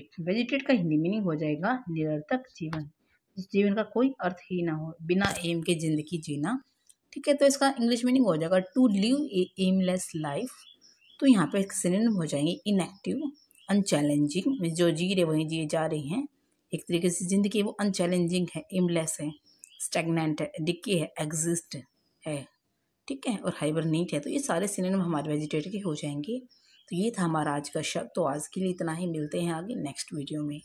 vegetate vegetate का Hindi meaning हो जाएगा निरर्थक जीवन जिस जीवन का कोई अर्थ ही ना हो बिना एम के जिंदगी जीना ठीक है तो इसका इंग्लिश मीनिंग हो जाएगा to live a aimless life तो यहाँ पे सिनेम हो जाएंगे इनएक्टिव अनचैलेंजिंग जो जी रहे वहीं जिए जा रहे हैं एक तरीके से ज़िंदगी वो अनचैलेंजिंग है एमलेस है स्टेगनेंट है डिक्की है एग्जिस्ट है ठीक है और हाइबरनेट है तो ये सारे सिनेम हमारे वेजिटेटर के हो जाएंगे तो ये था हमारा आज का शब्द तो आज के लिए इतना ही मिलते हैं आगे नेक्स्ट वीडियो में